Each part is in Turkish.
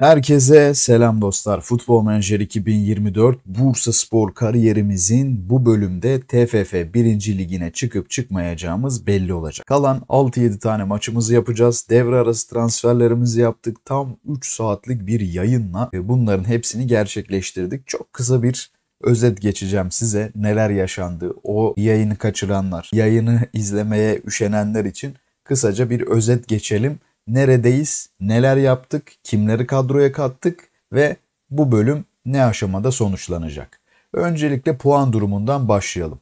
Herkese selam dostlar. Futbol Manager 2024 Bursa Spor kariyerimizin bu bölümde TFF 1. Ligine çıkıp çıkmayacağımız belli olacak. Kalan 6-7 tane maçımızı yapacağız. Devre arası transferlerimizi yaptık. Tam 3 saatlik bir yayınla bunların hepsini gerçekleştirdik. Çok kısa bir özet geçeceğim size neler yaşandı. O yayını kaçıranlar, yayını izlemeye üşenenler için kısaca bir özet geçelim neredeyiz, neler yaptık, kimleri kadroya kattık ve bu bölüm ne aşamada sonuçlanacak. Öncelikle puan durumundan başlayalım.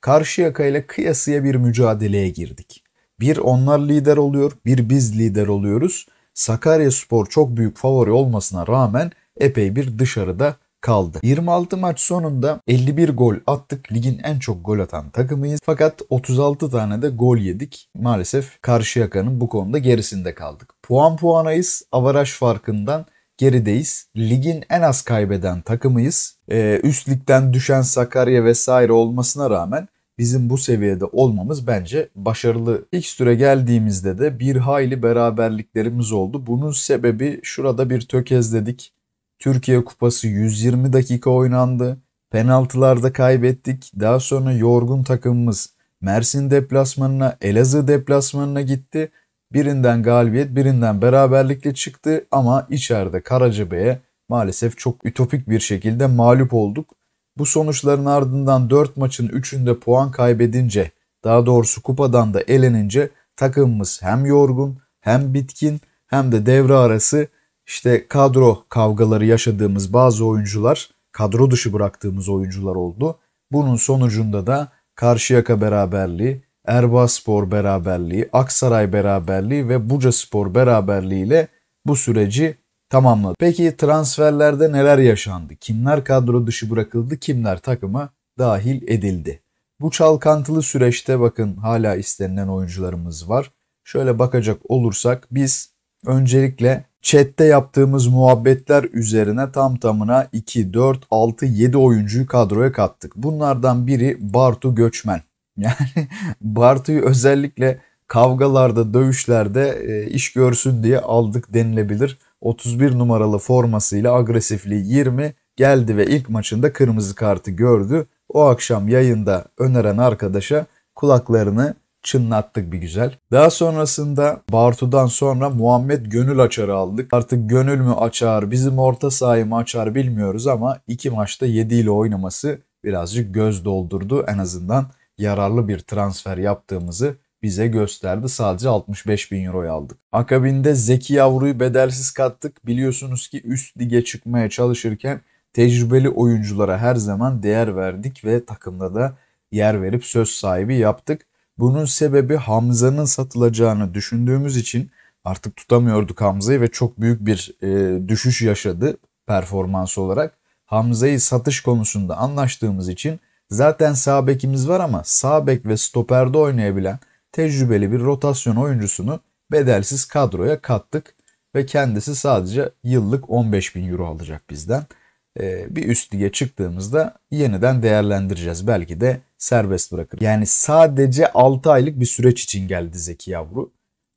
Karşıyaka ile kıyasıya bir mücadeleye girdik. Bir onlar lider oluyor, bir biz lider oluyoruz. Sakaryaspor çok büyük favori olmasına rağmen epey bir dışarıda kaldı. 26 maç sonunda 51 gol attık. Ligin en çok gol atan takımıyız. Fakat 36 tane de gol yedik. Maalesef karşı yakanın bu konuda gerisinde kaldık. Puan puanayız. Avaraj farkından gerideyiz. Ligin en az kaybeden takımıyız. Ee, üst ligden düşen Sakarya vesaire olmasına rağmen bizim bu seviyede olmamız bence başarılı. İlk süre geldiğimizde de bir hayli beraberliklerimiz oldu. Bunun sebebi şurada bir tökezledik. Türkiye Kupası 120 dakika oynandı. Penaltılarda kaybettik. Daha sonra yorgun takımımız Mersin deplasmanına, Elazığ deplasmanına gitti. Birinden galibiyet, birinden beraberlikle çıktı ama içeride Karacabey'e maalesef çok ütopik bir şekilde mağlup olduk. Bu sonuçların ardından 4 maçın 3'ünde puan kaybedince, daha doğrusu kupadan da elenince takımımız hem yorgun, hem bitkin, hem de devre arası işte kadro kavgaları yaşadığımız bazı oyuncular kadro dışı bıraktığımız oyuncular oldu. Bunun sonucunda da Karşıyaka beraberliği, Erbaspor beraberliği, Aksaray beraberliği ve Buca Spor beraberliği ile bu süreci tamamladı. Peki transferlerde neler yaşandı? Kimler kadro dışı bırakıldı? Kimler takıma dahil edildi? Bu çalkantılı süreçte bakın hala istenilen oyuncularımız var. Şöyle bakacak olursak biz öncelikle chatte yaptığımız muhabbetler üzerine tam tamına 2, 4, 6, 7 oyuncuyu kadroya kattık. Bunlardan biri Bartu Göçmen. Yani Bartu'yu özellikle kavgalarda, dövüşlerde e, iş görsün diye aldık denilebilir. 31 numaralı formasıyla agresifliği 20 geldi ve ilk maçında kırmızı kartı gördü. O akşam yayında öneren arkadaşa kulaklarını çınlattık bir güzel. Daha sonrasında Bartu'dan sonra Muhammed Gönül Açar'ı aldık. Artık Gönül mü açar, bizim orta sahayı mı açar bilmiyoruz ama iki maçta 7 ile oynaması birazcık göz doldurdu. En azından yararlı bir transfer yaptığımızı bize gösterdi. Sadece 65 bin euro aldık. Akabinde Zeki Yavru'yu bedelsiz kattık. Biliyorsunuz ki üst lige çıkmaya çalışırken tecrübeli oyunculara her zaman değer verdik ve takımda da yer verip söz sahibi yaptık. Bunun sebebi Hamza'nın satılacağını düşündüğümüz için artık tutamıyorduk Hamza'yı ve çok büyük bir e, düşüş yaşadı performans olarak. Hamza'yı satış konusunda anlaştığımız için zaten sağ bekimiz var ama sağ bek ve stoperde oynayabilen tecrübeli bir rotasyon oyuncusunu bedelsiz kadroya kattık ve kendisi sadece yıllık 15 bin euro alacak bizden. Ee, bir üst lige çıktığımızda yeniden değerlendireceğiz. Belki de serbest bırakır. Yani sadece 6 aylık bir süreç için geldi Zeki Yavru.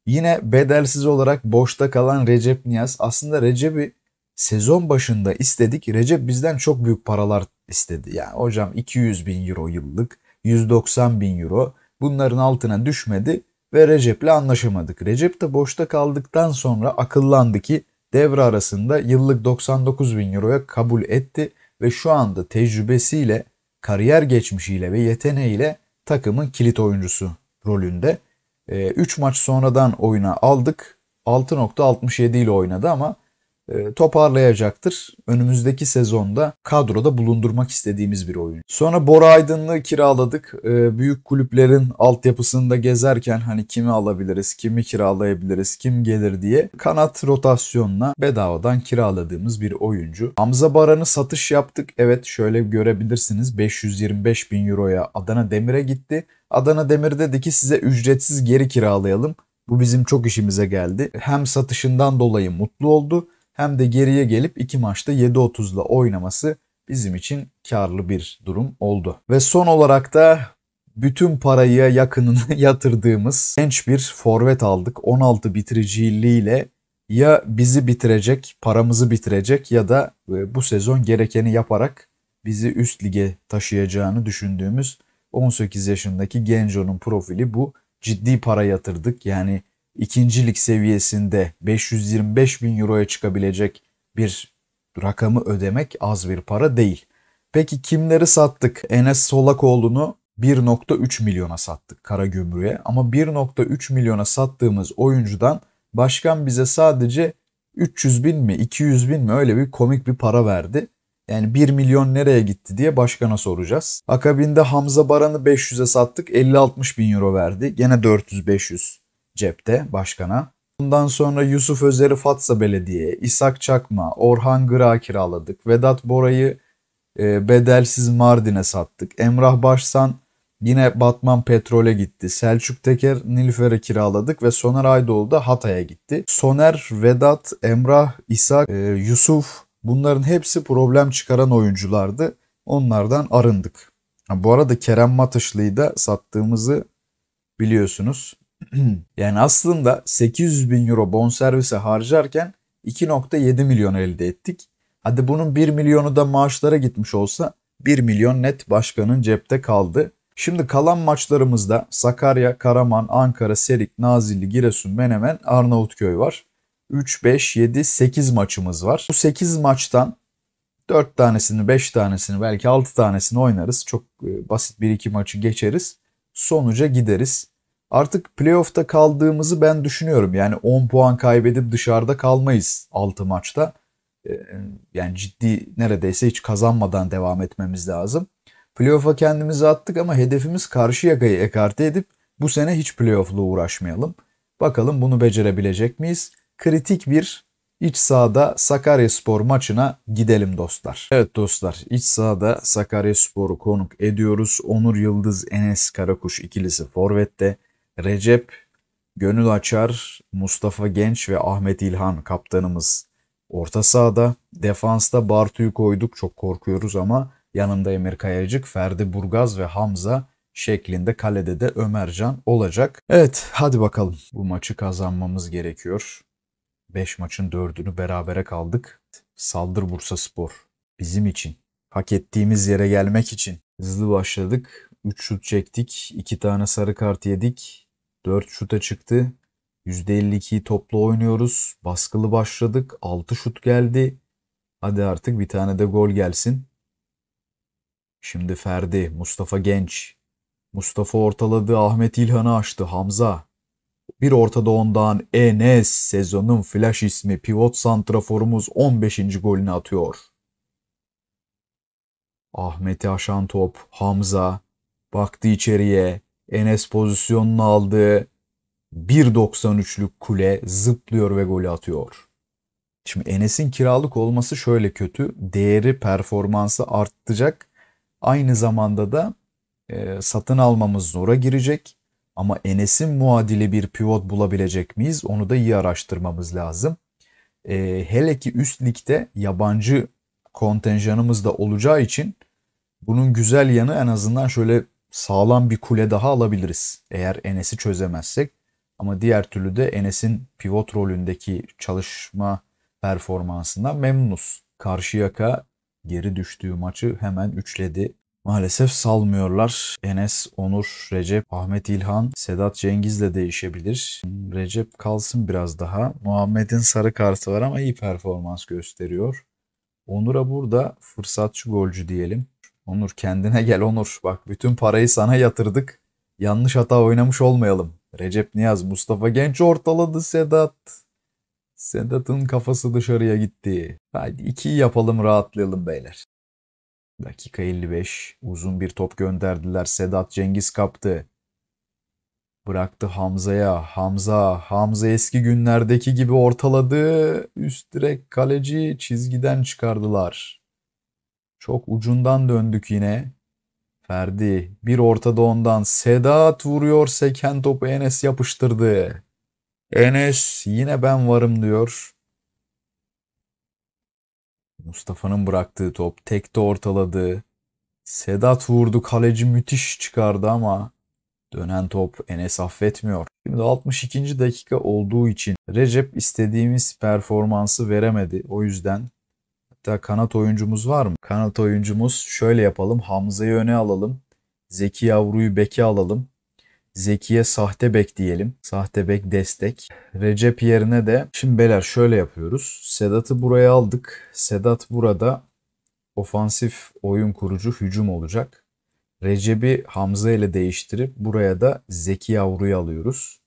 Yine bedelsiz olarak boşta kalan Recep Niyaz. Aslında Recep'i sezon başında istedik. Recep bizden çok büyük paralar istedi. Yani hocam 200 bin euro yıllık, 190 bin euro bunların altına düşmedi ve Recep'le anlaşamadık. Recep de boşta kaldıktan sonra akıllandı ki devre arasında yıllık 99 bin euroya kabul etti ve şu anda tecrübesiyle kariyer geçmişiyle ve yeteneğiyle takımın kilit oyuncusu rolünde. 3 ee, maç sonradan oyuna aldık. 6.67 ile oynadı ama e, toparlayacaktır. Önümüzdeki sezonda kadroda bulundurmak istediğimiz bir oyun. Sonra Bora Aydın'ı kiraladık. E, büyük kulüplerin altyapısında gezerken hani kimi alabiliriz, kimi kiralayabiliriz, kim gelir diye kanat rotasyonla bedavadan kiraladığımız bir oyuncu. Hamza Baran'ı satış yaptık. Evet şöyle görebilirsiniz 525 bin euroya Adana Demir'e gitti. Adana Demir dedi ki size ücretsiz geri kiralayalım. Bu bizim çok işimize geldi. Hem satışından dolayı mutlu oldu hem de geriye gelip iki maçta 7.30'la oynaması bizim için karlı bir durum oldu. Ve son olarak da bütün parayı yakınını yatırdığımız genç bir forvet aldık. 16 bitiriciliğiyle ya bizi bitirecek, paramızı bitirecek ya da e, bu sezon gerekeni yaparak bizi üst lige taşıyacağını düşündüğümüz 18 yaşındaki Genco'nun profili bu. Ciddi para yatırdık. Yani ikincilik seviyesinde 525 bin euroya çıkabilecek bir rakamı ödemek az bir para değil. Peki kimleri sattık? Enes Solakoğlu'nu 1.3 milyona sattık kara gümrüğe ama 1.3 milyona sattığımız oyuncudan başkan bize sadece 300 bin mi 200 bin mi öyle bir komik bir para verdi. Yani 1 milyon nereye gitti diye başkana soracağız. Akabinde Hamza Baran'ı 500'e sattık 50-60 bin euro verdi. Gene 400-500 cepte başkana. Bundan sonra Yusuf Özer'i Fatsa Belediye, İshak Çakma, Orhan Gıra kiraladık. Vedat Bora'yı e, bedelsiz Mardin'e sattık. Emrah Başsan yine Batman Petrol'e gitti. Selçuk Teker Nilüfer'e kiraladık ve Soner Aydoğdu da Hatay'a gitti. Soner, Vedat, Emrah, İshak, e, Yusuf bunların hepsi problem çıkaran oyunculardı. Onlardan arındık. Bu arada Kerem Matışlı'yı da sattığımızı biliyorsunuz. yani aslında 800 bin euro bonservise harcarken 2.7 milyon elde ettik. Hadi bunun 1 milyonu da maaşlara gitmiş olsa 1 milyon net başkanın cepte kaldı. Şimdi kalan maçlarımızda Sakarya, Karaman, Ankara, Serik, Nazilli, Giresun, Menemen, Arnavutköy var. 3, 5, 7, 8 maçımız var. Bu 8 maçtan 4 tanesini, 5 tanesini, belki 6 tanesini oynarız. Çok e, basit bir iki maçı geçeriz. Sonuca gideriz. Artık playoff'ta kaldığımızı ben düşünüyorum. Yani 10 puan kaybedip dışarıda kalmayız 6 maçta. Ee, yani ciddi neredeyse hiç kazanmadan devam etmemiz lazım. Playoff'a kendimizi attık ama hedefimiz karşı yakayı ekarte edip bu sene hiç playoff'la uğraşmayalım. Bakalım bunu becerebilecek miyiz? Kritik bir iç sahada Sakaryaspor maçına gidelim dostlar. Evet dostlar iç sahada Sakaryaspor'u konuk ediyoruz. Onur Yıldız, Enes Karakuş ikilisi Forvet'te. Recep Gönül Açar, Mustafa Genç ve Ahmet İlhan kaptanımız orta sahada. Defansta Bartu'yu koyduk çok korkuyoruz ama yanında Emir Kayacık, Ferdi Burgaz ve Hamza şeklinde kalede de Ömercan olacak. Evet hadi bakalım bu maçı kazanmamız gerekiyor. 5 maçın 4'ünü berabere kaldık. Saldır Bursa Spor bizim için. Hak ettiğimiz yere gelmek için. Hızlı başladık. 3 şut çektik. 2 tane sarı kart yedik. 4 şuta çıktı. %52 toplu oynuyoruz. Baskılı başladık. 6 şut geldi. Hadi artık bir tane de gol gelsin. Şimdi Ferdi, Mustafa Genç. Mustafa ortaladı, Ahmet İlhan'ı açtı, Hamza. Bir ortada ondan Enes sezonun flash ismi pivot santraforumuz 15. golünü atıyor. Ahmet'i aşan top Hamza baktı içeriye Enes pozisyonunu aldı. 1.93'lük kule zıplıyor ve golü atıyor. Şimdi Enes'in kiralık olması şöyle kötü. Değeri, performansı arttıracak, Aynı zamanda da e, satın almamız zora girecek. Ama Enes'in muadili bir pivot bulabilecek miyiz? Onu da iyi araştırmamız lazım. E, hele ki üst ligde yabancı kontenjanımız da olacağı için bunun güzel yanı en azından şöyle sağlam bir kule daha alabiliriz eğer Enes'i çözemezsek. Ama diğer türlü de Enes'in pivot rolündeki çalışma performansından memnunuz. Karşıyaka geri düştüğü maçı hemen üçledi. Maalesef salmıyorlar. Enes, Onur, Recep, Ahmet İlhan, Sedat Cengiz Cengiz'le değişebilir. Recep kalsın biraz daha. Muhammed'in sarı kartı var ama iyi performans gösteriyor. Onur'a burada fırsatçı golcü diyelim. Onur kendine gel Onur. Bak bütün parayı sana yatırdık. Yanlış hata oynamış olmayalım. Recep Niyaz, Mustafa Genç ortaladı Sedat. Sedat'ın kafası dışarıya gitti. Hadi iki yapalım rahatlayalım beyler. Dakika 55. Uzun bir top gönderdiler. Sedat Cengiz kaptı. Bıraktı Hamza'ya. Hamza, Hamza eski günlerdeki gibi ortaladı. Üst direk kaleci çizgiden çıkardılar. Çok ucundan döndük yine. Ferdi bir ortada ondan Sedat vuruyor seken topu Enes yapıştırdı. Enes yine ben varım diyor. Mustafa'nın bıraktığı top tekte ortaladı. Sedat vurdu kaleci müthiş çıkardı ama dönen top Enes affetmiyor. Şimdi 62. dakika olduğu için Recep istediğimiz performansı veremedi. O yüzden Hatta kanat oyuncumuz var mı? Kanat oyuncumuz şöyle yapalım. Hamza'yı öne alalım. Zeki Yavru'yu beke alalım. Zeki'ye sahte bek diyelim. Sahte bek destek. Recep yerine de şimdi beler şöyle yapıyoruz. Sedat'ı buraya aldık. Sedat burada ofansif oyun kurucu hücum olacak. Recep'i Hamza ile değiştirip buraya da Zeki Yavru'yu alıyoruz.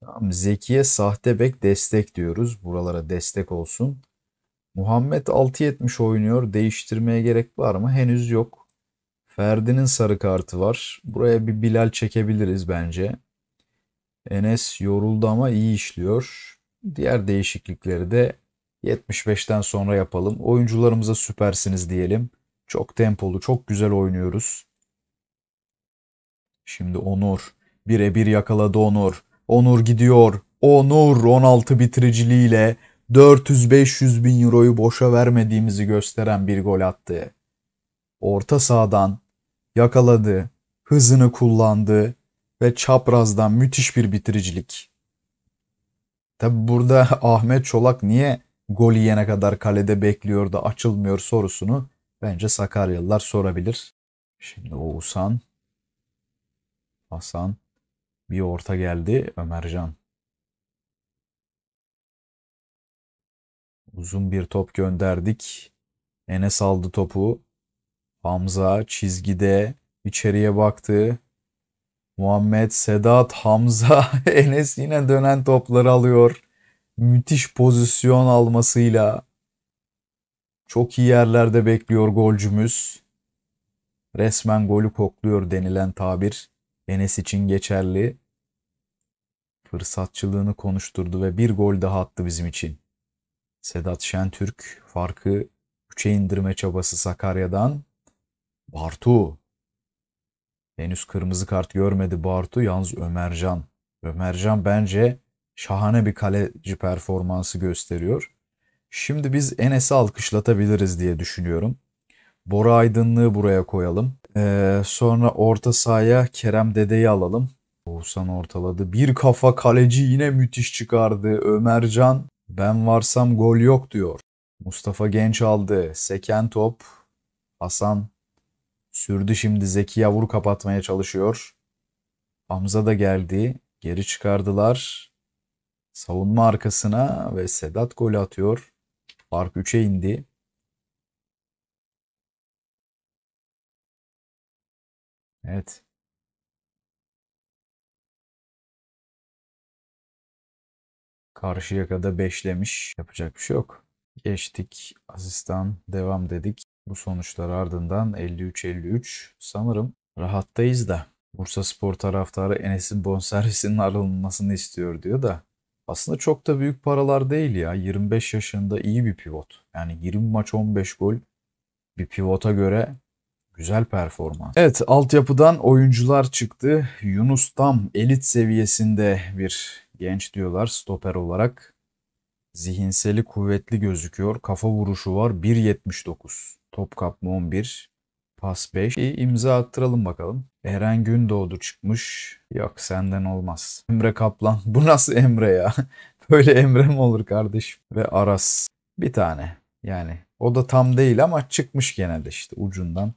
Tamam, Zeki'ye sahte bek destek diyoruz. Buralara destek olsun. Muhammed 6.70 oynuyor. Değiştirmeye gerek var mı? Henüz yok. Ferdi'nin sarı kartı var. Buraya bir Bilal çekebiliriz bence. Enes yoruldu ama iyi işliyor. Diğer değişiklikleri de 75'ten sonra yapalım. Oyuncularımıza süpersiniz diyelim. Çok tempolu, çok güzel oynuyoruz. Şimdi Onur. Birebir yakaladı Onur. Onur gidiyor. Onur 16 bitiriciliğiyle 400-500 bin euroyu boşa vermediğimizi gösteren bir gol attı. Orta sahadan yakaladı, hızını kullandı ve çaprazdan müthiş bir bitiricilik. Tabi burada Ahmet Çolak niye gol yene kadar kalede bekliyor da açılmıyor sorusunu bence Sakaryalılar sorabilir. Şimdi Oğuzhan, Hasan bir orta geldi Ömercan. Uzun bir top gönderdik. Enes aldı topu. Hamza çizgide içeriye baktı. Muhammed, Sedat, Hamza, Enes yine dönen topları alıyor. Müthiş pozisyon almasıyla. Çok iyi yerlerde bekliyor golcümüz. Resmen golü kokluyor denilen tabir Enes için geçerli. Fırsatçılığını konuşturdu ve bir gol daha attı bizim için. Sedat Şentürk farkı 3'e indirme çabası Sakarya'dan. Bartu. Henüz kırmızı kart görmedi Bartu. Yalnız Ömercan. Ömercan bence şahane bir kaleci performansı gösteriyor. Şimdi biz Enes'i alkışlatabiliriz diye düşünüyorum. Bora Aydınlığı buraya koyalım. Ee, sonra orta sahaya Kerem Dede'yi alalım. Oğuzhan ortaladı. Bir kafa kaleci yine müthiş çıkardı. Ömercan ben varsam gol yok diyor. Mustafa Genç aldı. Seken top. Hasan sürdü şimdi Zeki Yavur kapatmaya çalışıyor. Hamza da geldi. Geri çıkardılar. Savunma arkasına ve Sedat gol atıyor. Fark 3'e indi. Evet. Karşı yakada beşlemiş, Yapacak bir şey yok. Geçtik. Asistan devam dedik. Bu sonuçlar ardından 53-53 sanırım rahattayız da. Bursa Spor taraftarı Enes'in bonservisinin alınmasını istiyor diyor da. Aslında çok da büyük paralar değil ya. 25 yaşında iyi bir pivot. Yani 20 maç 15 gol bir pivota göre Güzel performans. Evet altyapıdan oyuncular çıktı. Yunus Tam elit seviyesinde bir Genç diyorlar stoper olarak. Zihinseli kuvvetli gözüküyor. Kafa vuruşu var 1.79. Top kapma 11. Pas 5. İyi imza attıralım bakalım. Eren Gündoğdu çıkmış. Yok senden olmaz. Emre Kaplan. Bu nasıl Emre ya? Böyle Emre mi olur kardeşim? Ve Aras. Bir tane. Yani o da tam değil ama çıkmış genelde işte ucundan,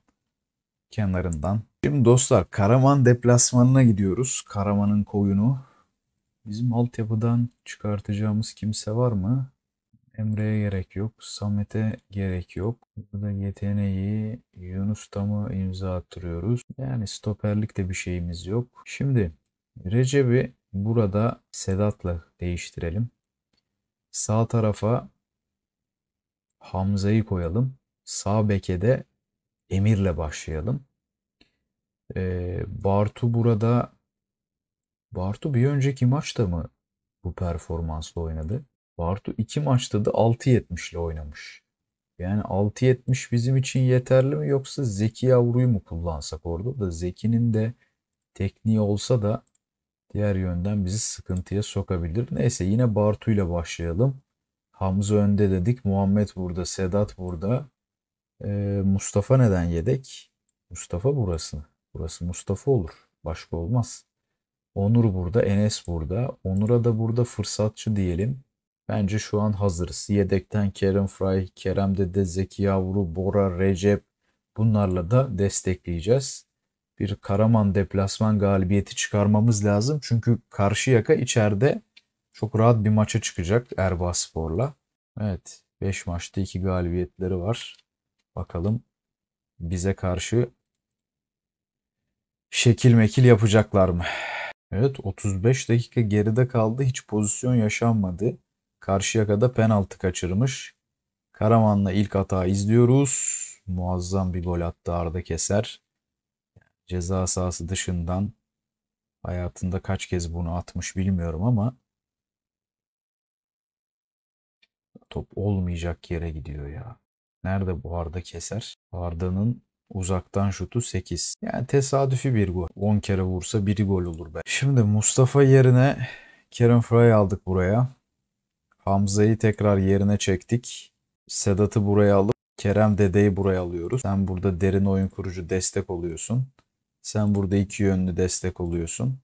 kenarından. Şimdi dostlar Karaman deplasmanına gidiyoruz. Karaman'ın koyunu Bizim altyapıdan çıkartacağımız kimse var mı? Emre'ye gerek yok. Samet'e gerek yok. Burada yeteneği Yunus Tam'a imza attırıyoruz. Yani stoperlik de bir şeyimiz yok. Şimdi Recep'i burada Sedat'la değiştirelim. Sağ tarafa Hamza'yı koyalım. Sağ beke de Emir'le başlayalım. Ee, Bartu burada Bartu bir önceki maçta mı bu performansla oynadı? Bartu iki maçta da 6.70 ile oynamış. Yani 6.70 bizim için yeterli mi yoksa Zeki Yavru'yu mu kullansak orada da Zeki'nin de tekniği olsa da diğer yönden bizi sıkıntıya sokabilir. Neyse yine Bartu ile başlayalım. Hamza önde dedik. Muhammed burada. Sedat burada. Ee, Mustafa neden yedek? Mustafa burası. Burası Mustafa olur. Başka olmaz. Onur burada, Enes burada. Onur'a da burada fırsatçı diyelim. Bence şu an hazırız. Yedekten Kerem Fry, Kerem Dede, Zeki Yavru, Bora, Recep bunlarla da destekleyeceğiz. Bir Karaman deplasman galibiyeti çıkarmamız lazım. Çünkü karşı yaka içeride çok rahat bir maça çıkacak Erbaspor'la. Evet 5 maçta 2 galibiyetleri var. Bakalım bize karşı şekil mekil yapacaklar mı? Evet 35 dakika geride kaldı. Hiç pozisyon yaşanmadı. Karşıyaka'da penaltı kaçırmış. Karaman'la ilk hata izliyoruz. Muazzam bir gol attı Arda Keser. Ceza sahası dışından hayatında kaç kez bunu atmış bilmiyorum ama top olmayacak yere gidiyor ya. Nerede bu Arda Keser? Arda'nın Uzaktan şutu 8. Yani tesadüfi bir gol. 10 kere vursa biri gol olur be. Şimdi Mustafa yerine Kerem Fry aldık buraya. Hamza'yı tekrar yerine çektik. Sedat'ı buraya alıp Kerem Dede'yi buraya alıyoruz. Sen burada derin oyun kurucu destek oluyorsun. Sen burada iki yönlü destek oluyorsun.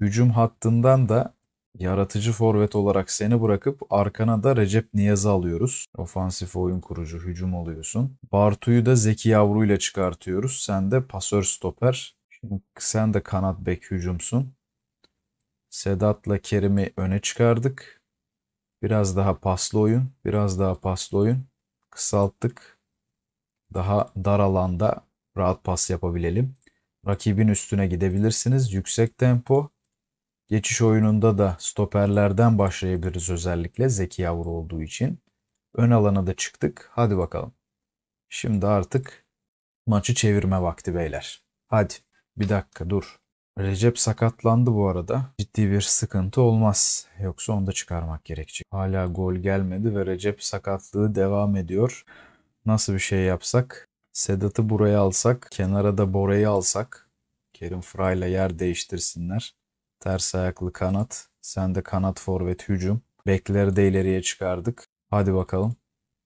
Hücum hattından da yaratıcı forvet olarak seni bırakıp arkana da Recep Niyaz'ı alıyoruz. Ofansif oyun kurucu, hücum oluyorsun. Bartu'yu da Zeki Yavru ile çıkartıyoruz. Sen de pasör stoper. Şimdi sen de kanat bek hücumsun. Sedat'la Kerim'i öne çıkardık. Biraz daha paslı oyun, biraz daha paslı oyun. Kısalttık. Daha dar alanda rahat pas yapabilelim. Rakibin üstüne gidebilirsiniz. Yüksek tempo Geçiş oyununda da stoperlerden başlayabiliriz özellikle Zeki Yavru olduğu için. Ön alana da çıktık. Hadi bakalım. Şimdi artık maçı çevirme vakti beyler. Hadi bir dakika dur. Recep sakatlandı bu arada. Ciddi bir sıkıntı olmaz. Yoksa onu da çıkarmak gerekecek. Hala gol gelmedi ve Recep sakatlığı devam ediyor. Nasıl bir şey yapsak? Sedat'ı buraya alsak, kenara da Bora'yı alsak. Kerim Fıra'yla yer değiştirsinler. Ters ayaklı kanat. Sen de kanat forvet hücum. Bekleri de ileriye çıkardık. Hadi bakalım.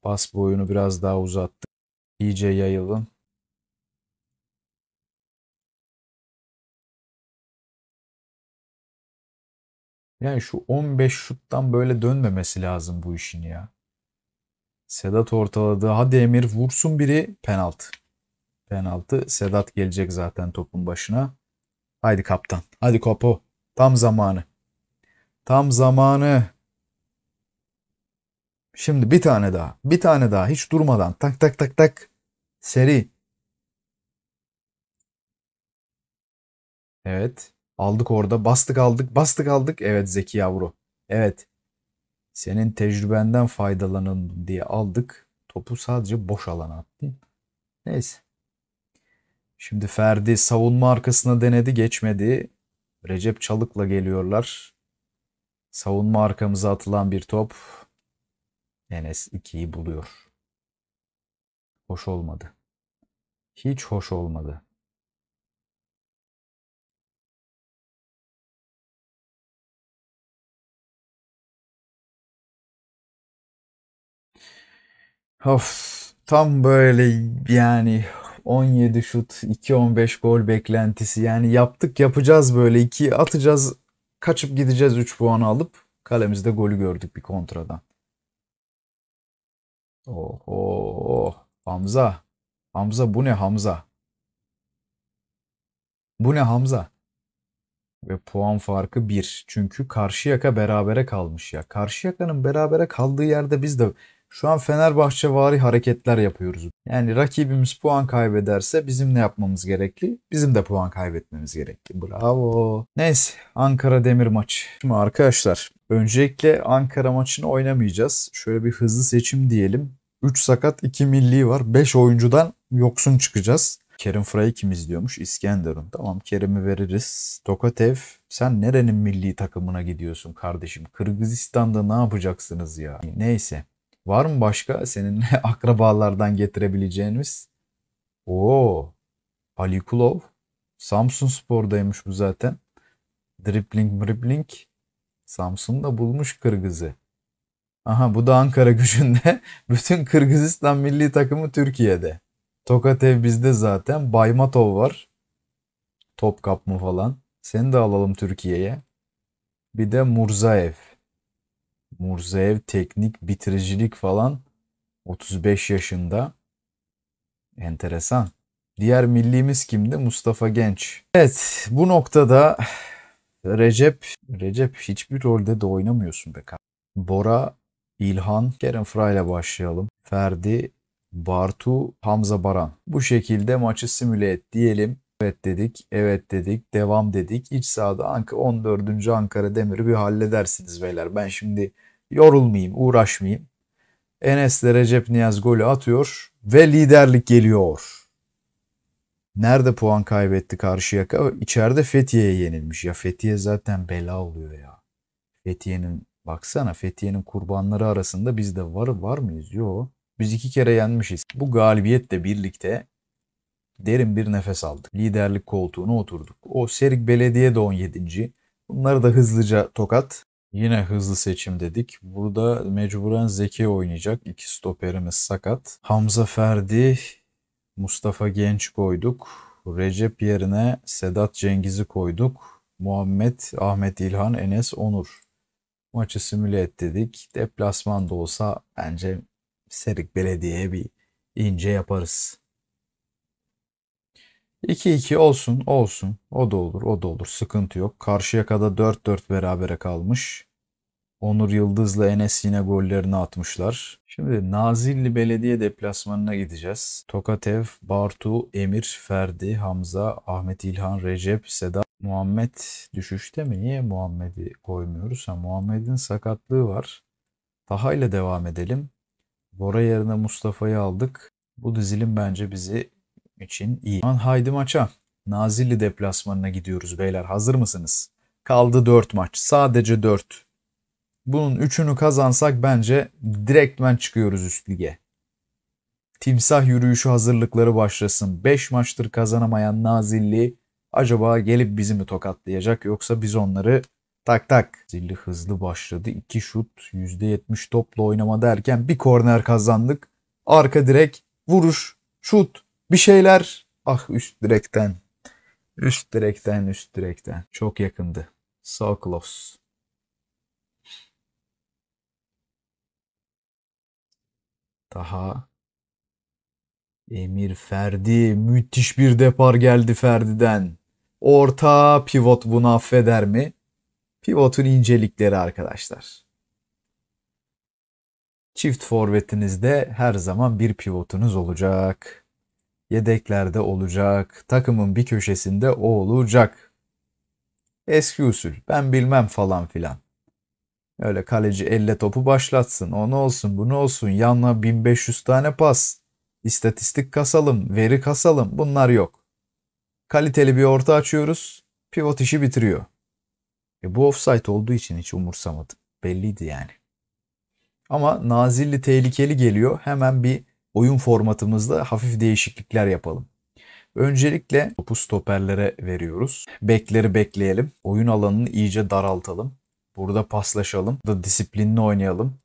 Pas boyunu biraz daha uzattık. İyice yayılın. Yani şu 15 şuttan böyle dönmemesi lazım bu işin ya. Sedat ortaladı. Hadi Emir vursun biri penaltı. Penaltı. Sedat gelecek zaten topun başına. Haydi kaptan. Hadi kopo. Tam zamanı. Tam zamanı. Şimdi bir tane daha. Bir tane daha. Hiç durmadan. Tak tak tak tak. Seri. Evet. Aldık orada. Bastık aldık. Bastık aldık. Evet Zeki yavru. Evet. Senin tecrübenden faydalanın diye aldık. Topu sadece boş alana attın. Neyse. Şimdi Ferdi savunma arkasına denedi geçmedi. Recep Çalık'la geliyorlar. Savunma arkamıza atılan bir top. Enes 2'yi buluyor. Hoş olmadı. Hiç hoş olmadı. Of tam böyle yani 17 şut, 2-15 gol beklentisi. Yani yaptık yapacağız böyle. 2 atacağız, kaçıp gideceğiz 3 puan alıp. Kalemizde golü gördük bir kontradan. Oho. Hamza. Hamza bu ne Hamza? Bu ne Hamza? Ve puan farkı 1. Çünkü karşı yaka berabere kalmış ya. karşı yakanın berabere kaldığı yerde biz de şu an Fenerbahçe vari hareketler yapıyoruz. Yani rakibimiz puan kaybederse bizim ne yapmamız gerekli? Bizim de puan kaybetmemiz gerekli. Bravo. Neyse Ankara Demir maçı. Şimdi arkadaşlar öncelikle Ankara maçını oynamayacağız. Şöyle bir hızlı seçim diyelim. 3 sakat 2 milli var. 5 oyuncudan yoksun çıkacağız. Kerim Frey kim izliyormuş? İskenderun. Tamam Kerim'i veririz. Tokatev sen nerenin milli takımına gidiyorsun kardeşim? Kırgızistan'da ne yapacaksınız ya? Neyse. Var mı başka senin akrabalardan getirebileceğimiz? Oo, Ali Kulov. Samsun Spor'daymış bu zaten. Dripling dripling. Samsun da bulmuş Kırgız'ı. Aha bu da Ankara gücünde. Bütün Kırgızistan milli takımı Türkiye'de. Tokatev bizde zaten. Baymatov var. Top kapma falan. Seni de alalım Türkiye'ye. Bir de Murzaev. Murzeev teknik bitiricilik falan 35 yaşında. Enteresan. Diğer millimiz kimdi? Mustafa Genç. Evet bu noktada Recep, Recep hiçbir rolde de oynamıyorsun be kardeşim. Bora, İlhan, Kerem Fra başlayalım. Ferdi, Bartu, Hamza Baran. Bu şekilde maçı simüle et diyelim. Evet dedik, evet dedik, devam dedik. İç sahada 14. Ankara Demir'i bir halledersiniz beyler. Ben şimdi yorulmayayım, uğraşmayayım. Enes de Recep Niyaz golü atıyor ve liderlik geliyor. Nerede puan kaybetti Karşıyaka? İçeride Fethiye'ye yenilmiş. Ya Fethiye zaten bela oluyor ya. Fethiye'nin baksana Fethiye'nin kurbanları arasında biz de var, var mıyız? Yok. Biz iki kere yenmişiz. Bu galibiyetle birlikte derin bir nefes aldık. Liderlik koltuğuna oturduk. O Serik Belediye de 17. Bunları da hızlıca tokat. Yine hızlı seçim dedik. Burada mecburen Zeki oynayacak. İki stoperimiz sakat. Hamza Ferdi, Mustafa Genç koyduk. Recep yerine Sedat Cengiz'i koyduk. Muhammed, Ahmet İlhan, Enes Onur. Maçı simüle et dedik. Deplasman da olsa bence Serik Belediye'ye bir ince yaparız. 2-2 olsun olsun. O da olur o da olur. Sıkıntı yok. karşıya Karşıyaka'da 4-4 berabere kalmış. Onur Yıldız'la Enes yine gollerini atmışlar. Şimdi Nazilli Belediye deplasmanına gideceğiz. Tokatev, Bartu, Emir, Ferdi, Hamza, Ahmet İlhan, Recep, Sedat, Muhammed düşüşte mi? Niye Muhammed'i koymuyoruz? Ha, Muhammed'in sakatlığı var. Taha ile devam edelim. Bora yerine Mustafa'yı aldık. Bu dizilim bence bizi için iyi. haydi maça. Nazilli deplasmanına gidiyoruz beyler. Hazır mısınız? Kaldı 4 maç. Sadece 4. Bunun 3'ünü kazansak bence direktmen çıkıyoruz üst lige. Timsah yürüyüşü hazırlıkları başlasın. 5 maçtır kazanamayan Nazilli acaba gelip bizi mi tokatlayacak yoksa biz onları tak tak. Nazilli hızlı başladı. 2 şut %70 topla oynama derken bir korner kazandık. Arka direk vuruş şut bir şeyler ah üst direkten, üst direkten, üst direkten. Çok yakındı. So close. daha Emir Ferdi. Müthiş bir depar geldi Ferdi'den. Orta pivot bunu affeder mi? Pivotun incelikleri arkadaşlar. Çift forvetinizde her zaman bir pivotunuz olacak yedeklerde olacak. Takımın bir köşesinde o olacak. Eski usul ben bilmem falan filan. Öyle kaleci elle topu başlatsın, onu olsun, bunu olsun, yanına 1500 tane pas, istatistik kasalım, veri kasalım bunlar yok. Kaliteli bir orta açıyoruz, pivot işi bitiriyor. E bu offside olduğu için hiç umursamadım. Belliydi yani. Ama Nazilli tehlikeli geliyor. Hemen bir oyun formatımızda hafif değişiklikler yapalım. Öncelikle topu stoperlere veriyoruz. Bekleri bekleyelim. Oyun alanını iyice daraltalım. Burada paslaşalım. Burada disiplinli oynayalım.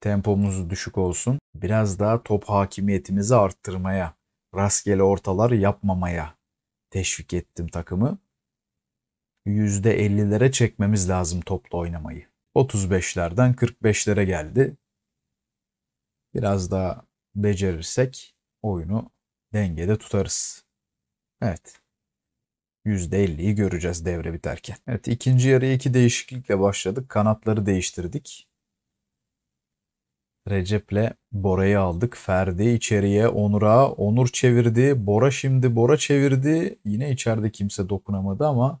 Tempomuz düşük olsun. Biraz daha top hakimiyetimizi arttırmaya, rastgele ortalar yapmamaya teşvik ettim takımı. %50'lere çekmemiz lazım topla oynamayı. 35'lerden 45'lere geldi biraz daha becerirsek oyunu dengede tutarız. Evet. %50'yi göreceğiz devre biterken. Evet ikinci yarıya iki değişiklikle başladık. Kanatları değiştirdik. Recep'le Bora'yı aldık. Ferdi içeriye Onur'a. Onur çevirdi. Bora şimdi Bora çevirdi. Yine içeride kimse dokunamadı ama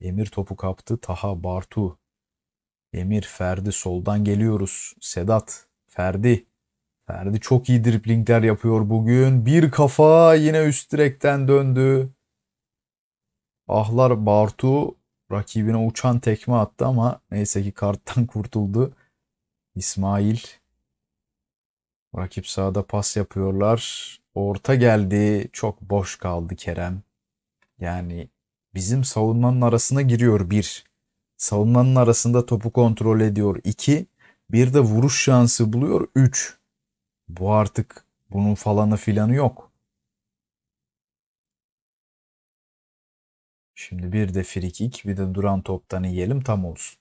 Emir topu kaptı. Taha Bartu. Emir Ferdi soldan geliyoruz. Sedat Ferdi Ferdi çok iyi driplingler yapıyor bugün. Bir kafa yine üst direkten döndü. Ahlar Bartu rakibine uçan tekme attı ama neyse ki karttan kurtuldu. İsmail rakip sağda pas yapıyorlar. Orta geldi. Çok boş kaldı Kerem. Yani bizim savunmanın arasına giriyor bir. Savunmanın arasında topu kontrol ediyor iki. Bir de vuruş şansı buluyor üç. Bu artık bunun falanı filanı yok. Şimdi bir de frikik bir de duran toptan yiyelim tam olsun.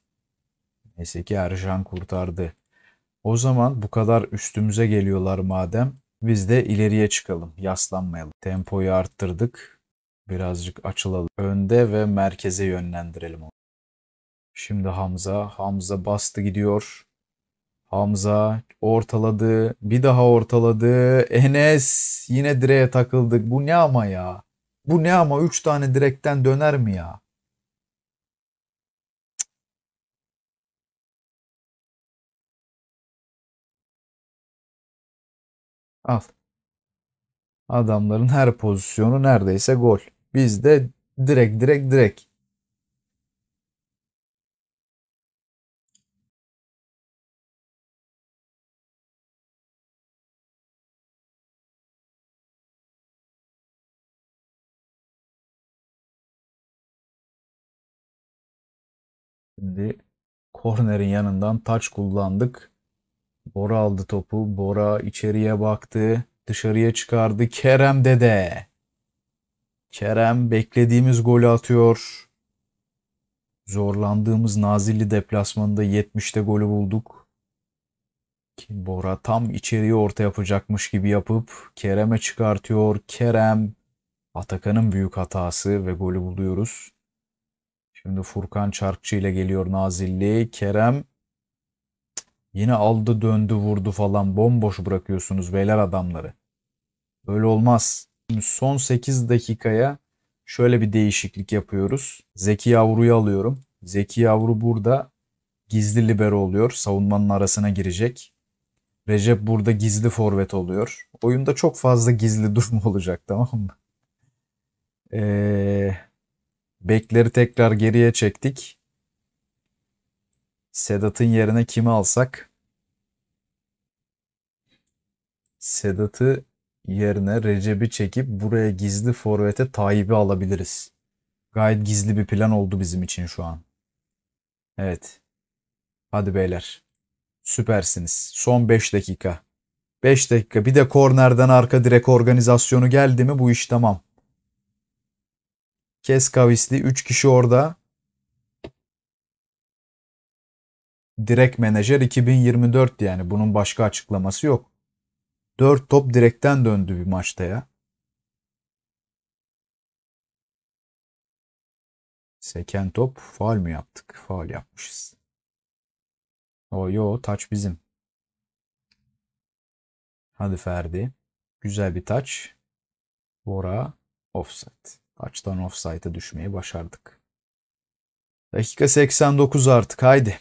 Neyse ki Erjan kurtardı. O zaman bu kadar üstümüze geliyorlar madem biz de ileriye çıkalım, yaslanmayalım. Tempoyu arttırdık. Birazcık açılalım. Önde ve merkeze yönlendirelim onu. Şimdi Hamza. Hamza bastı gidiyor. Hamza ortaladı. Bir daha ortaladı. Enes yine direğe takıldık. Bu ne ama ya? Bu ne ama 3 tane direkten döner mi ya? Al. Adamların her pozisyonu neredeyse gol. Biz de direkt direkt direkt. Şimdi kornerin yanından taç kullandık. Bora aldı topu. Bora içeriye baktı. Dışarıya çıkardı. Kerem dede. Kerem beklediğimiz golü atıyor. Zorlandığımız Nazilli deplasmanında 70'te golü bulduk. Ki Bora tam içeriye orta yapacakmış gibi yapıp Kerem'e çıkartıyor. Kerem Atakan'ın büyük hatası ve golü buluyoruz. Şimdi Furkan Çarkçı ile geliyor Nazilli. Kerem yine aldı döndü vurdu falan bomboş bırakıyorsunuz beyler adamları. öyle olmaz. Şimdi son 8 dakikaya şöyle bir değişiklik yapıyoruz. Zeki Yavru'yu alıyorum. Zeki Yavru burada gizli libero oluyor. Savunmanın arasına girecek. Recep burada gizli forvet oluyor. Oyunda çok fazla gizli durum olacak tamam mı? Eee Bekleri tekrar geriye çektik. Sedat'ın yerine kimi alsak? Sedat'ı yerine Recep'i çekip buraya gizli forvete Tayyip'i alabiliriz. Gayet gizli bir plan oldu bizim için şu an. Evet. Hadi beyler. Süpersiniz. Son 5 dakika. 5 dakika. Bir de kornerden arka direk organizasyonu geldi mi bu iş tamam. Kes kavisli 3 kişi orada. Direkt menajer 2024 yani bunun başka açıklaması yok. 4 top direkten döndü bir maçta ya. 8 top faal mi yaptık? Faal yapmışız. O yo taç bizim. Hadi Ferdi. Güzel bir taç. Bora offset. Açtan offside'a düşmeyi başardık. Dakika 89 artık haydi.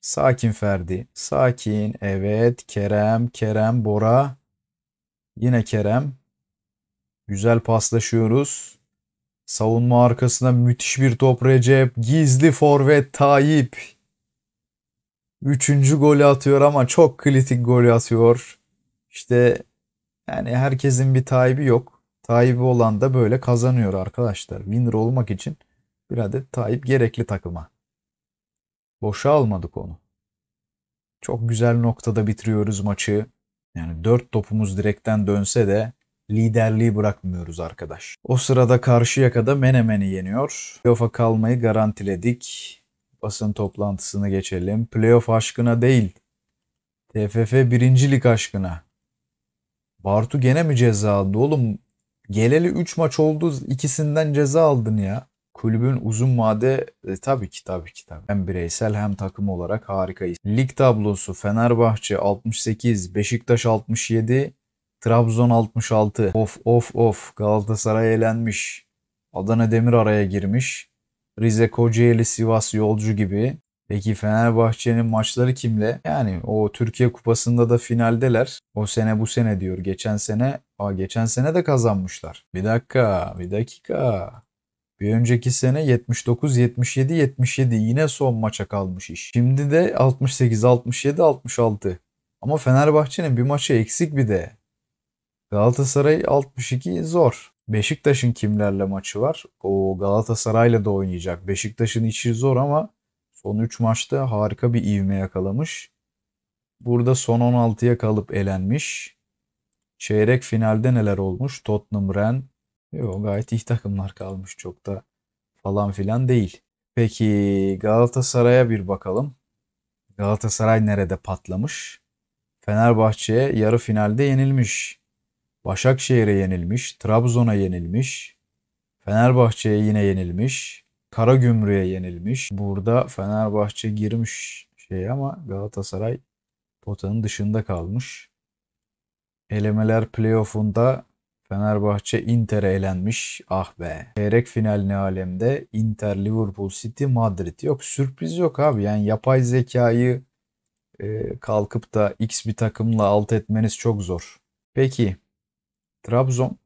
Sakin Ferdi. Sakin. Evet. Kerem. Kerem. Bora. Yine Kerem. Güzel paslaşıyoruz. Savunma arkasına müthiş bir top Recep. Gizli forvet Tayip. Üçüncü golü atıyor ama çok kritik golü atıyor. İşte yani herkesin bir Tayipi yok. Tayibi olan da böyle kazanıyor arkadaşlar. Winner olmak için bir adet Tayyip gerekli takıma. Boşa almadık onu. Çok güzel noktada bitiriyoruz maçı. Yani dört topumuz direkten dönse de liderliği bırakmıyoruz arkadaş. O sırada karşı yakada Menemen'i yeniyor. Playoff'a kalmayı garantiledik. Basın toplantısını geçelim. Playoff aşkına değil. TFF birincilik aşkına. Bartu gene mi ceza oğlum? Geleli 3 maç oldu ikisinden ceza aldın ya. Kulübün uzun vade e, tabii ki tabii ki tabii. Hem bireysel hem takım olarak harika. Lig tablosu Fenerbahçe 68, Beşiktaş 67, Trabzon 66. Of of of Galatasaray elenmiş. Adana Demir araya girmiş. Rize Kocaeli Sivas yolcu gibi. Peki Fenerbahçe'nin maçları kimle? Yani o Türkiye Kupası'nda da finaldeler. O sene bu sene diyor. Geçen sene, aa geçen sene de kazanmışlar. Bir dakika, bir dakika. Bir önceki sene 79 77 77 yine son maça kalmış iş. Şimdi de 68 67 66. Ama Fenerbahçe'nin bir maçı eksik bir de. Galatasaray 62 zor. Beşiktaş'ın kimlerle maçı var? O Galatasaray'la da oynayacak. Beşiktaş'ın içi zor ama Son 3 maçta harika bir ivme yakalamış. Burada son 16'ya kalıp elenmiş. Çeyrek finalde neler olmuş? Tottenham, Ren. Yok gayet iyi takımlar kalmış çok da falan filan değil. Peki Galatasaray'a bir bakalım. Galatasaray nerede patlamış? Fenerbahçe'ye yarı finalde yenilmiş. Başakşehir'e yenilmiş, Trabzon'a yenilmiş. Fenerbahçe'ye yine yenilmiş. Kara Gümrüğe yenilmiş. Burada Fenerbahçe girmiş şey ama Galatasaray potanın dışında kalmış. Elemeler playoff'unda Fenerbahçe Inter'e elenmiş. Ah be. Çeyrek final ne alemde? Inter, Liverpool, City, Madrid. Yok sürpriz yok abi. Yani yapay zekayı e, kalkıp da X bir takımla alt etmeniz çok zor. Peki Trabzon.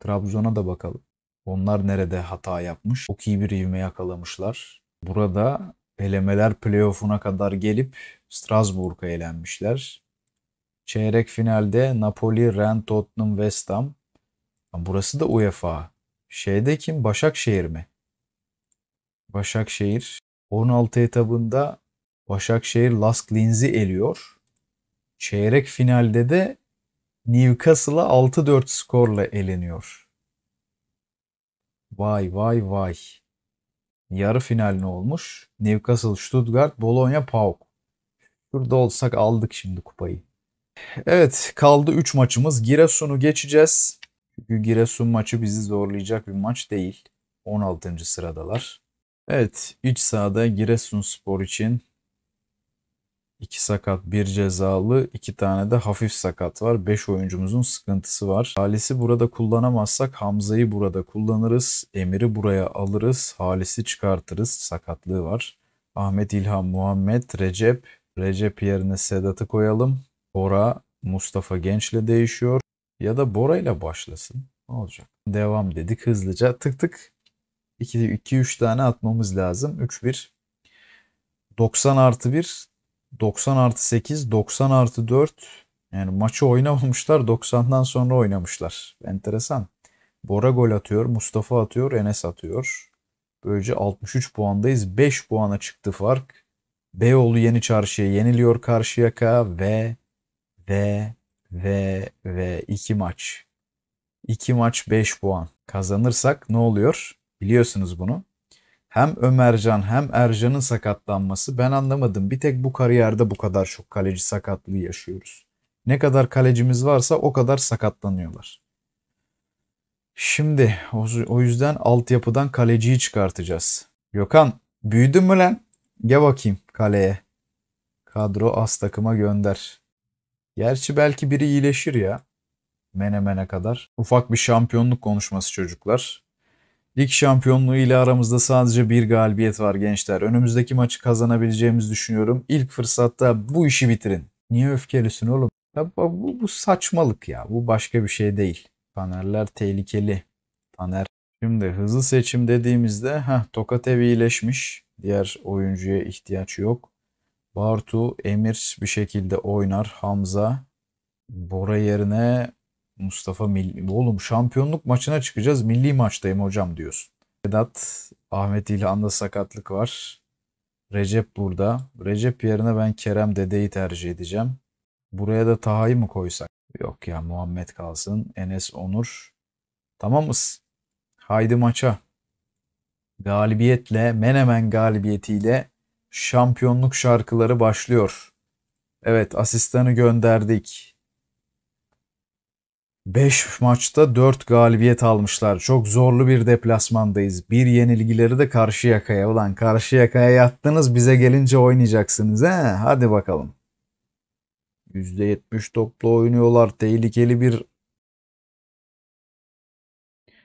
Trabzon'a da bakalım. Onlar nerede hata yapmış? Çok iyi bir ivme yakalamışlar. Burada elemeler playoff'una kadar gelip Strasbourg'a elenmişler. Çeyrek finalde Napoli, Rennes, Tottenham, West Ham. Burası da UEFA. Şeyde kim? Başakşehir mi? Başakşehir 16 etabında Başakşehir Lask Linz'i eliyor. Çeyrek finalde de Newcastle'a 6-4 skorla eleniyor. Vay vay vay. Yarı final ne olmuş? Newcastle, Stuttgart, Bologna, PAOK. Burada olsak aldık şimdi kupayı. Evet kaldı 3 maçımız. Giresun'u geçeceğiz. Çünkü Giresun maçı bizi zorlayacak bir maç değil. 16. sıradalar. Evet iç sahada Giresun Spor için 2 sakat, 1 cezalı, 2 tane de hafif sakat var. 5 oyuncumuzun sıkıntısı var. Halis'i burada kullanamazsak Hamza'yı burada kullanırız. Emir'i buraya alırız. Halis'i çıkartırız. Sakatlığı var. Ahmet İlhan, Muhammed, Recep. Recep yerine Sedat'ı koyalım. Bora, Mustafa Genç'le değişiyor. Ya da Bora ile başlasın. Ne olacak? Devam dedik hızlıca. Tık tık 2-3 tane atmamız lazım. 3-1. 90 artı 1 90 artı 8, 90 artı 4. Yani maçı oynamamışlar, 90'dan sonra oynamışlar. Enteresan. Bora gol atıyor, Mustafa atıyor, Enes atıyor. Böylece 63 puandayız. 5 puana çıktı fark. Beyoğlu Yeni Çarşı'ya yeniliyor Karşıyaka ve ve ve ve 2 maç. 2 maç 5 puan. Kazanırsak ne oluyor? Biliyorsunuz bunu hem Ömercan hem Ercan'ın sakatlanması ben anlamadım. Bir tek bu kariyerde bu kadar çok kaleci sakatlığı yaşıyoruz. Ne kadar kalecimiz varsa o kadar sakatlanıyorlar. Şimdi o yüzden altyapıdan kaleciyi çıkartacağız. Gökhan büyüdün mü lan? Gel bakayım kaleye. Kadro as takıma gönder. Gerçi belki biri iyileşir ya. Menemen'e kadar. Ufak bir şampiyonluk konuşması çocuklar. Lig şampiyonluğu ile aramızda sadece bir galibiyet var gençler. Önümüzdeki maçı kazanabileceğimizi düşünüyorum. İlk fırsatta bu işi bitirin. Niye öfkelisin oğlum? Ya bu, bu saçmalık ya. Bu başka bir şey değil. Tanerler tehlikeli. Taner. Şimdi hızlı seçim dediğimizde heh, Tokat evi iyileşmiş. Diğer oyuncuya ihtiyaç yok. Bartu, Emir bir şekilde oynar. Hamza, Bora yerine Mustafa Milli, oğlum şampiyonluk maçına çıkacağız milli maçtayım hocam diyorsun. Vedat Ahmet İlhan'da sakatlık var. Recep burada. Recep yerine ben Kerem Dede'yi tercih edeceğim. Buraya da Taha'yı mı koysak? Yok ya Muhammed kalsın. Enes Onur. Tamamız. Haydi maça. Galibiyetle, Menemen galibiyetiyle şampiyonluk şarkıları başlıyor. Evet asistanı gönderdik. 5 maçta 4 galibiyet almışlar. Çok zorlu bir deplasmandayız. Bir yenilgileri de karşı yakaya. Ulan karşı yakaya yattınız bize gelince oynayacaksınız he. Hadi bakalım. %70 toplu oynuyorlar. Tehlikeli bir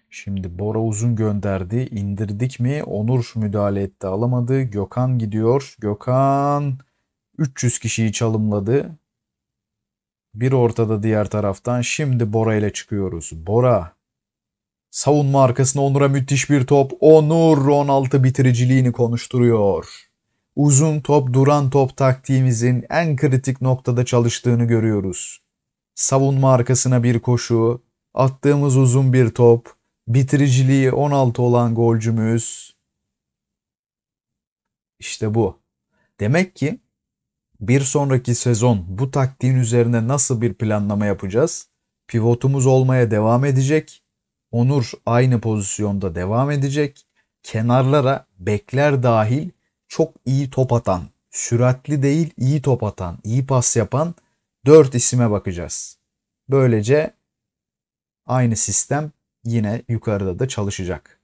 Şimdi Bora uzun gönderdi. İndirdik mi? Onur müdahale etti. Alamadı. Gökhan gidiyor. Gökhan 300 kişiyi çalımladı. Bir ortada diğer taraftan şimdi Bora ile çıkıyoruz. Bora savunma arkasına Onur'a müthiş bir top. Onur 16 bitiriciliğini konuşturuyor. Uzun top duran top taktiğimizin en kritik noktada çalıştığını görüyoruz. Savunma arkasına bir koşu, attığımız uzun bir top, bitiriciliği 16 olan golcümüz. İşte bu. Demek ki bir sonraki sezon bu taktiğin üzerine nasıl bir planlama yapacağız? Pivotumuz olmaya devam edecek. Onur aynı pozisyonda devam edecek. Kenarlara bekler dahil çok iyi top atan, süratli değil iyi top atan, iyi pas yapan 4 isime bakacağız. Böylece aynı sistem yine yukarıda da çalışacak.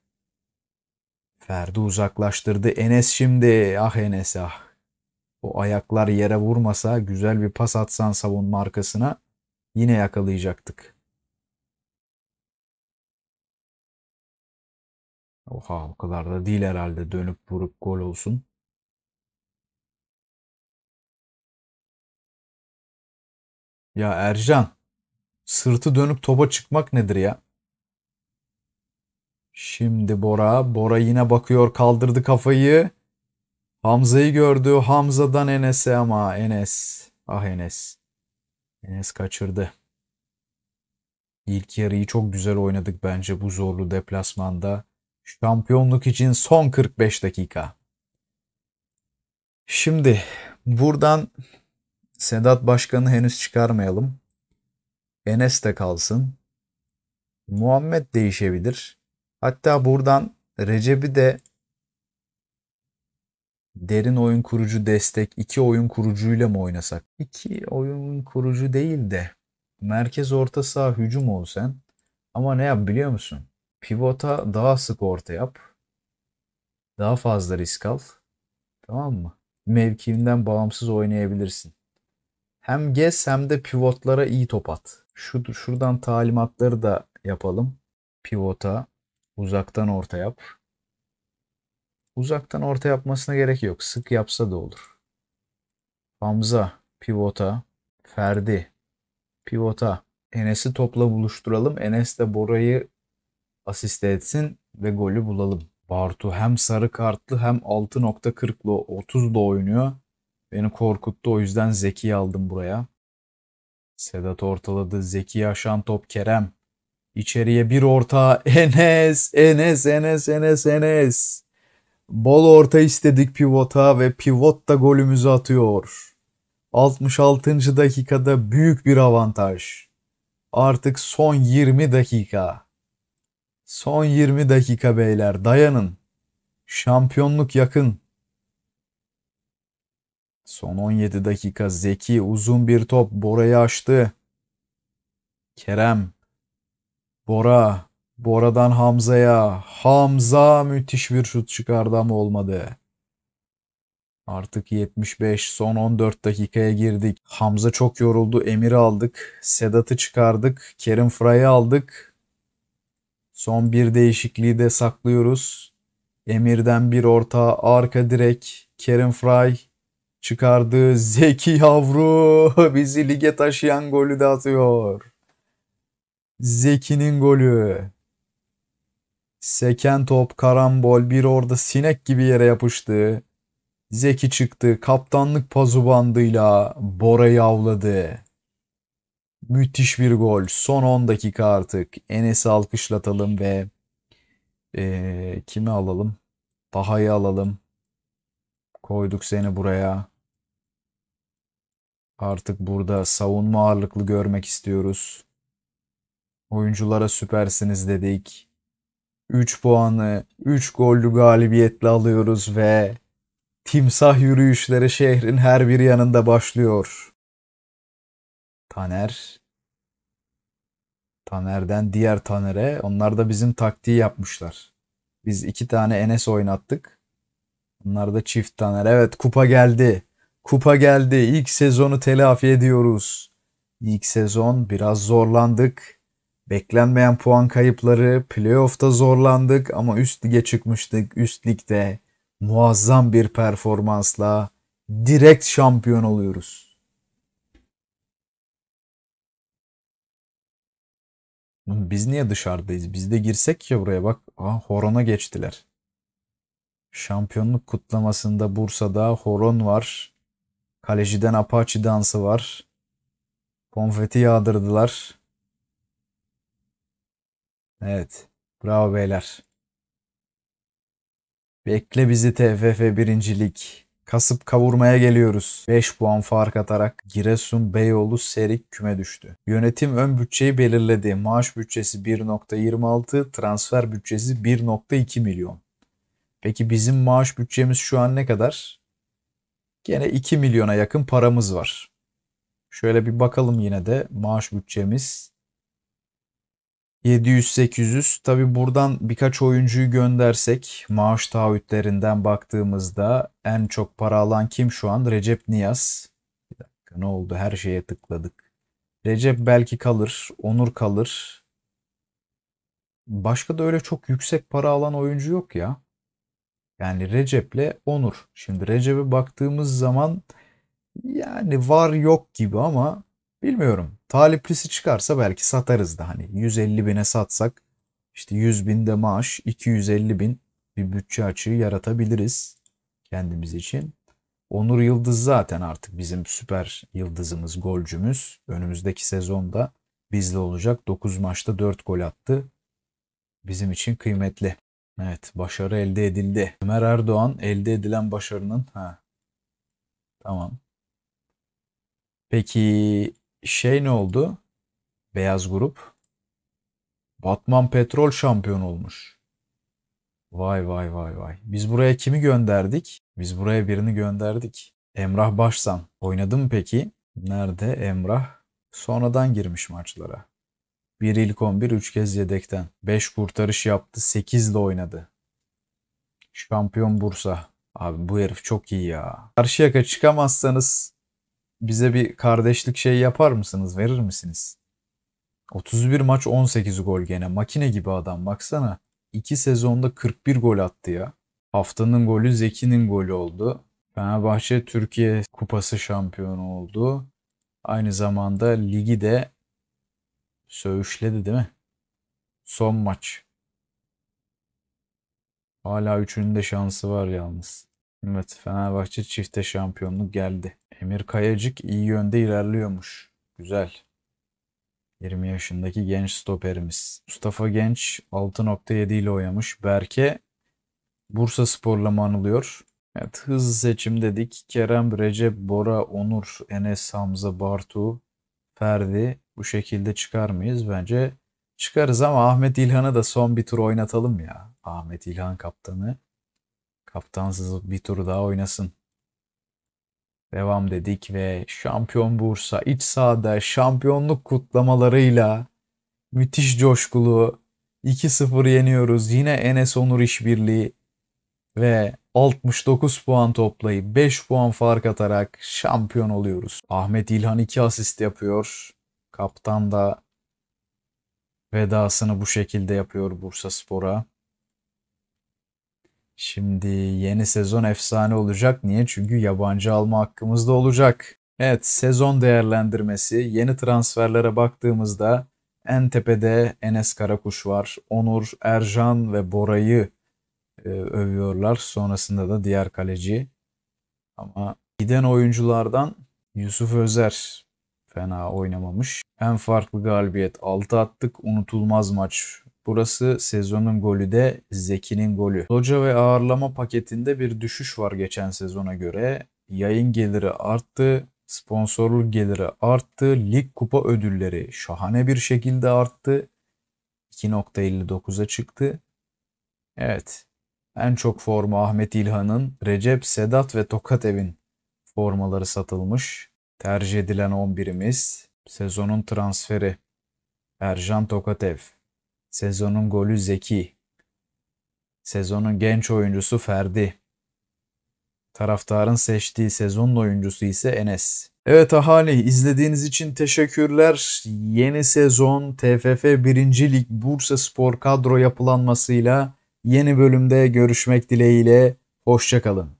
Ferdi uzaklaştırdı. Enes şimdi. Ah Enes ah. O ayaklar yere vurmasa güzel bir pas atsan savunma arkasına yine yakalayacaktık. Oha o kadar da değil herhalde dönüp vurup gol olsun. Ya Ercan sırtı dönüp topa çıkmak nedir ya? Şimdi Bora. Bora yine bakıyor kaldırdı kafayı. Hamza'yı gördü. Hamza'dan Enes'e ama Enes. Ah Enes. Enes kaçırdı. İlk yarıyı çok güzel oynadık bence bu zorlu deplasmanda. Şampiyonluk için son 45 dakika. Şimdi buradan Sedat Başkan'ı henüz çıkarmayalım. Enes de kalsın. Muhammed değişebilir. Hatta buradan Recep'i de derin oyun kurucu destek iki oyun kurucuyla mı oynasak? İki oyun kurucu değil de merkez orta saha hücum ol sen. Ama ne yap biliyor musun? Pivota daha sık orta yap. Daha fazla risk al. Tamam mı? Mevkiinden bağımsız oynayabilirsin. Hem gez hem de pivotlara iyi top at. Şu, şuradan talimatları da yapalım. Pivota uzaktan orta yap. Uzaktan orta yapmasına gerek yok. Sık yapsa da olur. Hamza, pivota, Ferdi, pivota. Enes'i topla buluşturalım. Enes de Bora'yı asiste etsin ve golü bulalım. Bartu hem sarı kartlı hem 6.40'lı 30'da oynuyor. Beni korkuttu o yüzden Zeki'yi aldım buraya. Sedat ortaladı. Zeki yaşan top Kerem. İçeriye bir orta. Enes, Enes, Enes, Enes, Enes. Bol orta istedik pivota ve pivot da golümüzü atıyor. 66. dakikada büyük bir avantaj. Artık son 20 dakika. Son 20 dakika beyler dayanın. Şampiyonluk yakın. Son 17 dakika Zeki uzun bir top Bora'yı açtı. Kerem. Bora. Boradan Hamza'ya. Hamza müthiş bir şut çıkardı ama olmadı. Artık 75 son 14 dakikaya girdik. Hamza çok yoruldu. Emir aldık. Sedat'ı çıkardık. Kerim Fıra'yı aldık. Son bir değişikliği de saklıyoruz. Emir'den bir orta arka direk. Kerim Fry çıkardı. Zeki Yavru bizi lige taşıyan golü de atıyor. Zeki'nin golü. Seken top, karambol, bir orada sinek gibi yere yapıştı. Zeki çıktı, kaptanlık pazu bandıyla Bora'yı avladı. Müthiş bir gol. Son 10 dakika artık. Enes'i alkışlatalım ve ee, kimi alalım? Paha'yı alalım. Koyduk seni buraya. Artık burada savunma ağırlıklı görmek istiyoruz. Oyunculara süpersiniz dedik. 3 puanı 3 gollü galibiyetle alıyoruz ve timsah yürüyüşleri şehrin her bir yanında başlıyor. Taner Taner'den diğer Taner'e onlar da bizim taktiği yapmışlar. Biz iki tane Enes oynattık. Onlar da çift Taner. Evet kupa geldi. Kupa geldi. İlk sezonu telafi ediyoruz. İlk sezon biraz zorlandık. Beklenmeyen puan kayıpları, playoff'ta zorlandık ama üst lige çıkmıştık. Üst ligde muazzam bir performansla direkt şampiyon oluyoruz. Biz niye dışarıdayız? Biz de girsek ya buraya bak. Aa, horona geçtiler. Şampiyonluk kutlamasında Bursa'da horon var. Kaleciden Apache dansı var. Konfeti yağdırdılar. Evet. Bravo beyler. Bekle bizi TFF birincilik. Kasıp kavurmaya geliyoruz. 5 puan fark atarak Giresun Beyoğlu Serik küme düştü. Yönetim ön bütçeyi belirledi. Maaş bütçesi 1.26, transfer bütçesi 1.2 milyon. Peki bizim maaş bütçemiz şu an ne kadar? Gene 2 milyona yakın paramız var. Şöyle bir bakalım yine de maaş bütçemiz 700-800. Tabi buradan birkaç oyuncuyu göndersek maaş taahhütlerinden baktığımızda en çok para alan kim şu an? Recep Niyaz. Bir dakika ne oldu? Her şeye tıkladık. Recep belki kalır. Onur kalır. Başka da öyle çok yüksek para alan oyuncu yok ya. Yani Recep'le Onur. Şimdi Recep'e baktığımız zaman yani var yok gibi ama Bilmiyorum. Taliplisi çıkarsa belki satarız da hani 150 bine satsak işte 100 bin de maaş 250 bin bir bütçe açığı yaratabiliriz kendimiz için. Onur Yıldız zaten artık bizim süper yıldızımız, golcümüz. Önümüzdeki sezonda bizle olacak. 9 maçta 4 gol attı. Bizim için kıymetli. Evet başarı elde edildi. Ömer Erdoğan elde edilen başarının... Ha. Tamam. Peki şey ne oldu? Beyaz grup. Batman Petrol şampiyon olmuş. Vay vay vay vay. Biz buraya kimi gönderdik? Biz buraya birini gönderdik. Emrah Başsan. Oynadı mı peki? Nerede Emrah? Sonradan girmiş maçlara. Bir ilk 11 3 kez yedekten. 5 kurtarış yaptı 8 ile oynadı. Şampiyon Bursa. Abi bu herif çok iyi ya. Karşıyaka çıkamazsanız bize bir kardeşlik şey yapar mısınız? Verir misiniz? 31 maç 18 gol gene. Makine gibi adam baksana. 2 sezonda 41 gol attı ya. Haftanın golü Zeki'nin golü oldu. Fenerbahçe Türkiye Kupası şampiyonu oldu. Aynı zamanda ligi de söğüşledi değil mi? Son maç. Hala üçünün de şansı var yalnız. Evet Fenerbahçe çifte şampiyonluk geldi. Emir Kayacık iyi yönde ilerliyormuş. Güzel. 20 yaşındaki genç stoperimiz. Mustafa Genç 6.7 ile oynamış. Berke Bursa Spor'la mı anılıyor? Evet hızlı seçim dedik. Kerem, Recep, Bora, Onur, Enes, Hamza, Bartu, Ferdi bu şekilde çıkar mıyız? Bence çıkarız ama Ahmet İlhan'ı da son bir tur oynatalım ya. Ahmet İlhan kaptanı. Kaptansız bir tur daha oynasın devam dedik ve şampiyon Bursa iç sahada şampiyonluk kutlamalarıyla müthiş coşkulu 2-0 yeniyoruz. Yine Enes Onur işbirliği ve 69 puan toplayıp 5 puan fark atarak şampiyon oluyoruz. Ahmet İlhan 2 asist yapıyor. Kaptan da vedasını bu şekilde yapıyor Bursa Spor'a. Şimdi yeni sezon efsane olacak. Niye? Çünkü yabancı alma hakkımız da olacak. Evet sezon değerlendirmesi yeni transferlere baktığımızda en tepede Enes Karakuş var. Onur, Ercan ve Bora'yı e, övüyorlar. Sonrasında da diğer kaleci. Ama giden oyunculardan Yusuf Özer fena oynamamış. En farklı galibiyet 6 attık. Unutulmaz maç Burası sezonun golü de Zeki'nin golü. Hoca ve ağırlama paketinde bir düşüş var geçen sezona göre. Yayın geliri arttı, sponsorluk geliri arttı, lig kupa ödülleri şahane bir şekilde arttı. 2.59'a çıktı. Evet, en çok formu Ahmet İlhan'ın, Recep Sedat ve Tokat Evin formaları satılmış. Tercih edilen 11'imiz sezonun transferi Erjan Tokatev. Sezonun golü Zeki. Sezonun genç oyuncusu Ferdi. Taraftarın seçtiği sezon oyuncusu ise Enes. Evet ahali izlediğiniz için teşekkürler. Yeni sezon TFF 1. Lig Bursa Spor kadro yapılanmasıyla yeni bölümde görüşmek dileğiyle. Hoşçakalın.